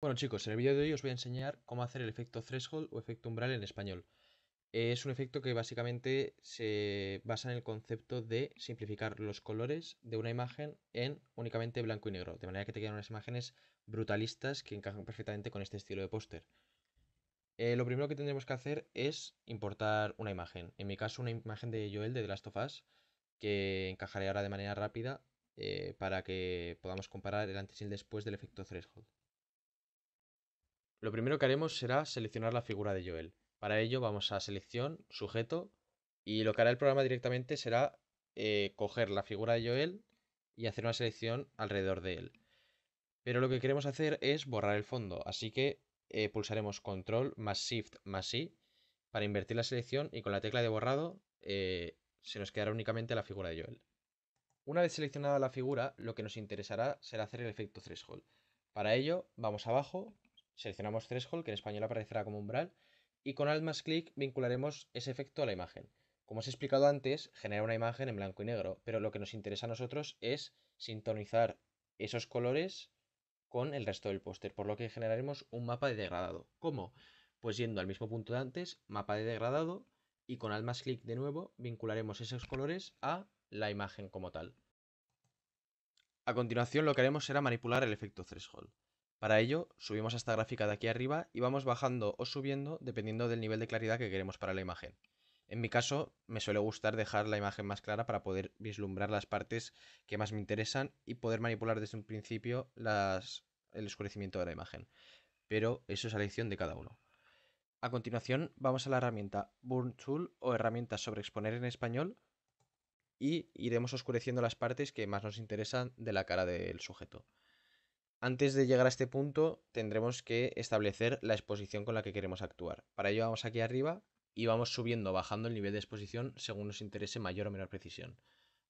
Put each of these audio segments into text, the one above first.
Bueno chicos, en el vídeo de hoy os voy a enseñar cómo hacer el efecto threshold o efecto umbral en español. Es un efecto que básicamente se basa en el concepto de simplificar los colores de una imagen en únicamente blanco y negro, de manera que te quedan unas imágenes brutalistas que encajan perfectamente con este estilo de póster. Eh, lo primero que tendremos que hacer es importar una imagen. En mi caso una imagen de Joel de The Last of Us, que encajaré ahora de manera rápida eh, para que podamos comparar el antes y el después del efecto threshold. Lo primero que haremos será seleccionar la figura de Joel. Para ello vamos a selección, sujeto y lo que hará el programa directamente será eh, coger la figura de Joel y hacer una selección alrededor de él. Pero lo que queremos hacer es borrar el fondo, así que eh, pulsaremos control más shift más I para invertir la selección y con la tecla de borrado eh, se nos quedará únicamente la figura de Joel. Una vez seleccionada la figura, lo que nos interesará será hacer el efecto threshold. Para ello, vamos abajo Seleccionamos Threshold, que en español aparecerá como umbral, y con Alt más clic vincularemos ese efecto a la imagen. Como os he explicado antes, genera una imagen en blanco y negro, pero lo que nos interesa a nosotros es sintonizar esos colores con el resto del póster, por lo que generaremos un mapa de degradado. ¿Cómo? Pues yendo al mismo punto de antes, mapa de degradado, y con Alt más clic de nuevo vincularemos esos colores a la imagen como tal. A continuación lo que haremos será manipular el efecto threshold. Para ello, subimos esta gráfica de aquí arriba y vamos bajando o subiendo dependiendo del nivel de claridad que queremos para la imagen. En mi caso, me suele gustar dejar la imagen más clara para poder vislumbrar las partes que más me interesan y poder manipular desde un principio el oscurecimiento de la imagen. Pero eso es a elección de cada uno. A continuación, vamos a la herramienta Burn Tool o herramienta sobre exponer en español y iremos oscureciendo las partes que más nos interesan de la cara del sujeto. Antes de llegar a este punto tendremos que establecer la exposición con la que queremos actuar. Para ello vamos aquí arriba y vamos subiendo bajando el nivel de exposición según nos interese mayor o menor precisión.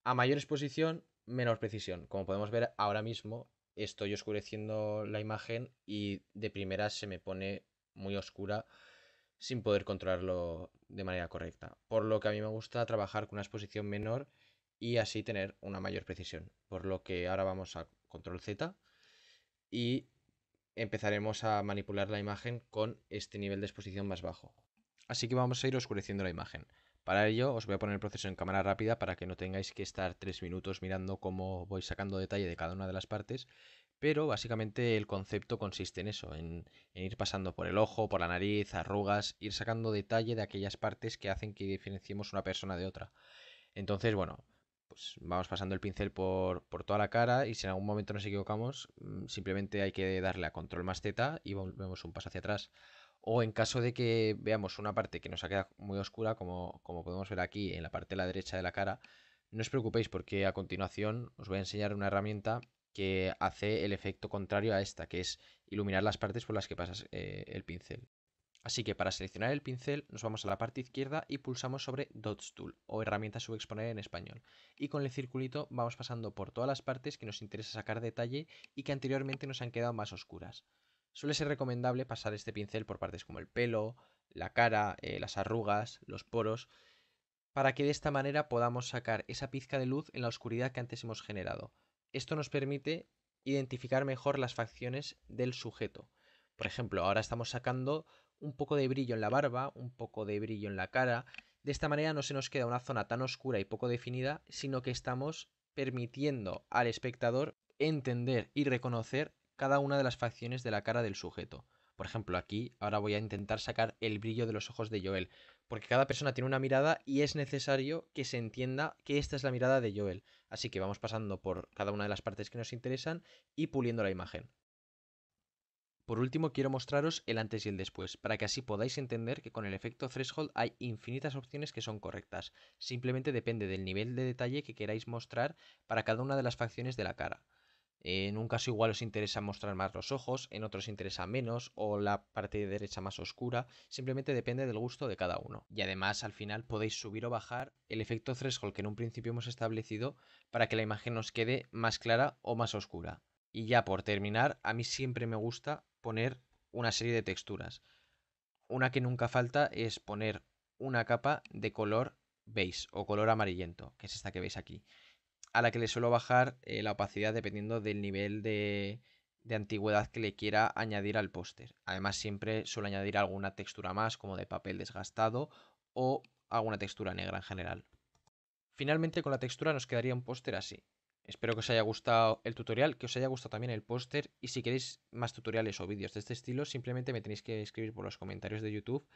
A mayor exposición, menor precisión. Como podemos ver ahora mismo estoy oscureciendo la imagen y de primera se me pone muy oscura sin poder controlarlo de manera correcta. Por lo que a mí me gusta trabajar con una exposición menor y así tener una mayor precisión. Por lo que ahora vamos a control Z y empezaremos a manipular la imagen con este nivel de exposición más bajo. Así que vamos a ir oscureciendo la imagen. Para ello os voy a poner el proceso en cámara rápida para que no tengáis que estar tres minutos mirando cómo voy sacando detalle de cada una de las partes, pero básicamente el concepto consiste en eso, en, ir pasando por el ojo, por la nariz, arrugas, ir sacando detalle de aquellas partes que hacen que diferenciemos una persona de otra. Entonces, bueno, pues vamos pasando el pincel por, toda la cara y si en algún momento nos equivocamos, mm, simplemente hay que darle a control más Z y volvemos un paso hacia atrás. O en caso de que veamos una parte que nos ha quedado muy oscura, como, como podemos ver aquí en la parte de la derecha de la cara, no os preocupéis porque a continuación os voy a enseñar una herramienta que hace el efecto contrario a esta, que es iluminar las partes por las que pasas eh, el pincel. Así que para seleccionar el pincel nos vamos a la parte izquierda y pulsamos sobre Dots Tool o herramienta subexponer en español. Y con el circulito vamos pasando por todas las partes que nos interesa sacar detalle y que anteriormente nos han quedado más oscuras. Suele ser recomendable pasar este pincel por partes como el pelo, la cara, eh, las arrugas, los poros, para que de esta manera podamos sacar esa pizca de luz en la oscuridad que antes hemos generado. Esto nos permite identificar mejor las facciones del sujeto. Por ejemplo, ahora estamos sacando un poco de brillo en la barba, un poco de brillo en la cara. De esta manera no se nos queda una zona tan oscura y poco definida, sino que estamos permitiendo al espectador entender y reconocer cada una de las facciones de la cara del sujeto. Por ejemplo, aquí ahora voy a intentar sacar el brillo de los ojos de Joel, porque cada persona tiene una mirada y es necesario que se entienda que esta es la mirada de Joel. Así que vamos pasando por cada una de las partes que nos interesan y puliendo la imagen. Por último, quiero mostraros el antes y el después, para que así podáis entender que con el efecto threshold hay infinitas opciones que son correctas. Simplemente depende del nivel de detalle que queráis mostrar para cada una de las facciones de la cara. En un caso igual os interesa mostrar más los ojos, en otros interesa menos o la parte derecha más oscura, simplemente depende del gusto de cada uno. Y además al final podéis subir o bajar el efecto threshold que en un principio hemos establecido para que la imagen nos quede más clara o más oscura. Y ya por terminar, a mí siempre me gusta poner una serie de texturas. Una que nunca falta es poner una capa de color beige o color amarillento, que es esta que veis aquí, a la que le suelo bajar eh, la opacidad dependiendo del nivel de antigüedad que le quiera añadir al póster. Además siempre suelo añadir alguna textura más, como de papel desgastado o alguna textura negra en general. Finalmente con la textura nos quedaría un póster así. Espero que os haya gustado el tutorial, que os haya gustado también el póster y si queréis más tutoriales o vídeos de este estilo, simplemente me tenéis que escribir por los comentarios de YouTube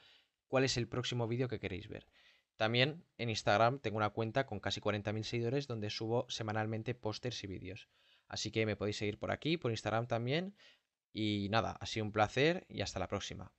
cuál es el próximo vídeo que queréis ver. También en Instagram tengo una cuenta con casi 40.000 seguidores donde subo semanalmente pósters y vídeos. Así que me podéis seguir por aquí, por Instagram también. Y nada, ha sido un placer y hasta la próxima.